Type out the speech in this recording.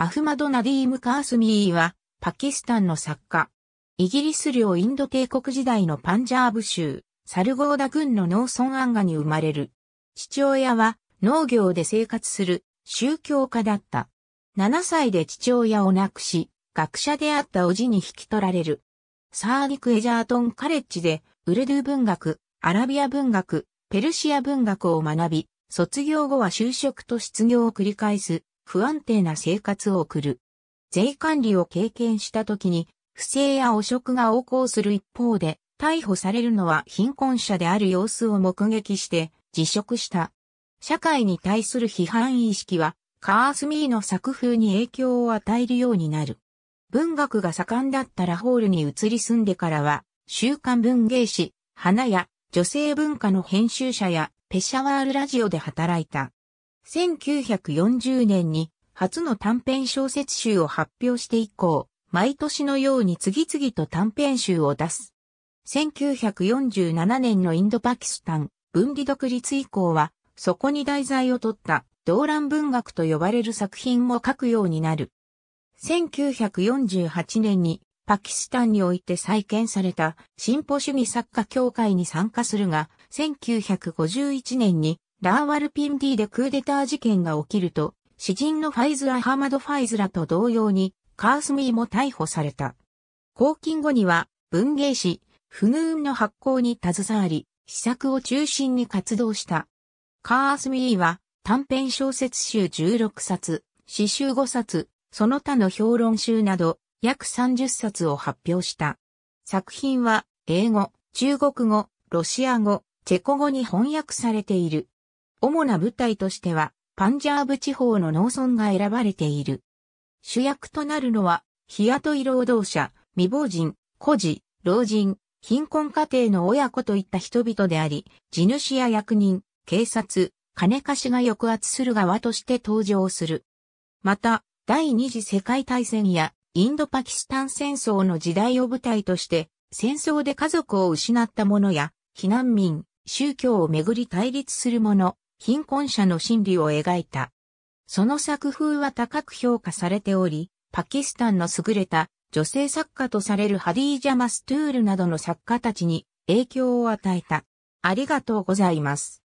アフマド・ナディーム・カースミーは、パキスタンの作家。イギリス領インド帝国時代のパンジャーブ州、サルゴーダ郡の農村アンガに生まれる。父親は農業で生活する宗教家だった。7歳で父親を亡くし、学者であった叔父に引き取られる。サーディク・エジャートン・カレッジで、ウルドゥ文学、アラビア文学、ペルシア文学を学び、卒業後は就職と失業を繰り返す不安定な生活を送る。税管理を経験した時に、不正や汚職が横行する一方で、逮捕されるのは貧困者である様子を目撃して辞職した。社会に対する批判意識は、カースミーの作風に影響を与えるようになる。文学が盛んだったラホールに移り住んでからは、週刊文芸誌、花や女性文化の編集者やペシャワールラジオで働いた。1940年に初の短編小説集を発表して以降、毎年のように次々と短編集を出す。1947年のインドパキスタン分離独立以降は、そこに題材を取った動乱文学と呼ばれる作品も書くようになる。1948年にパキスタンにおいて再建された進歩主義作家協会に参加するが、1951年にラーワルピンディでクーデター事件が起きると、詩人のファイズ・アハマド・ファイズらと同様に、カースミーも逮捕された。公金後には、文芸誌、フヌーンの発行に携わり、施作を中心に活動した。カースミーは、短編小説集16冊、詩集5冊、その他の評論集など、約30冊を発表した。作品は、英語、中国語、ロシア語、チェコ語に翻訳されている。主な舞台としては、パンジャーブ地方の農村が選ばれている。主役となるのは、日雇い労働者、未亡人、孤児、老人、貧困家庭の親子といった人々であり、地主や役人、警察、金貸しが抑圧する側として登場する。また、第二次世界大戦やインドパキスタン戦争の時代を舞台として、戦争で家族を失った者や、避難民、宗教をめぐり対立する者、貧困者の心理を描いた。その作風は高く評価されており、パキスタンの優れた女性作家とされるハディージャ・マストゥールなどの作家たちに影響を与えた。ありがとうございます。